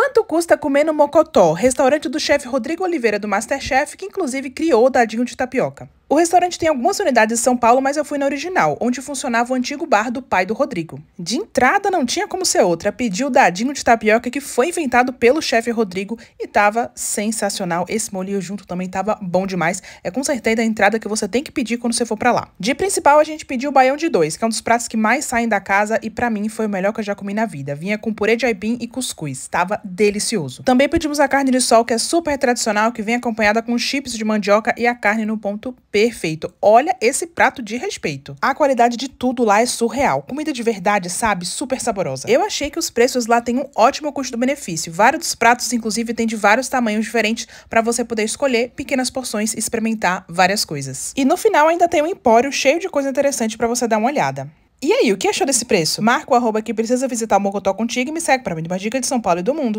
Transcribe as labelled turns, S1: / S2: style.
S1: Quanto custa comer no Mocotó, restaurante do chefe Rodrigo Oliveira do Masterchef, que inclusive criou o dadinho de tapioca? O restaurante tem algumas unidades em São Paulo, mas eu fui na original, onde funcionava o antigo bar do pai do Rodrigo. De entrada não tinha como ser outra, pedi o dadinho de tapioca que foi inventado pelo chefe Rodrigo e tava sensacional. Esse molinho junto também tava bom demais. É com certeza a entrada que você tem que pedir quando você for para lá. De principal a gente pediu o baião de dois, que é um dos pratos que mais saem da casa e para mim foi o melhor que eu já comi na vida. Vinha com purê de aipim e cuscuz, tava delicioso. Também pedimos a carne de sol, que é super tradicional, que vem acompanhada com chips de mandioca e a carne no ponto P perfeito. Olha esse prato de respeito. A qualidade de tudo lá é surreal. Comida de verdade, sabe? Super saborosa. Eu achei que os preços lá têm um ótimo custo-benefício. Vários dos pratos, inclusive, têm de vários tamanhos diferentes para você poder escolher pequenas porções e experimentar várias coisas. E no final ainda tem um empório cheio de coisa interessante para você dar uma olhada. E aí, o que achou desse preço? Marca o arroba que precisa visitar o Mocotó contigo e me segue para mim uma dica de São Paulo e do mundo.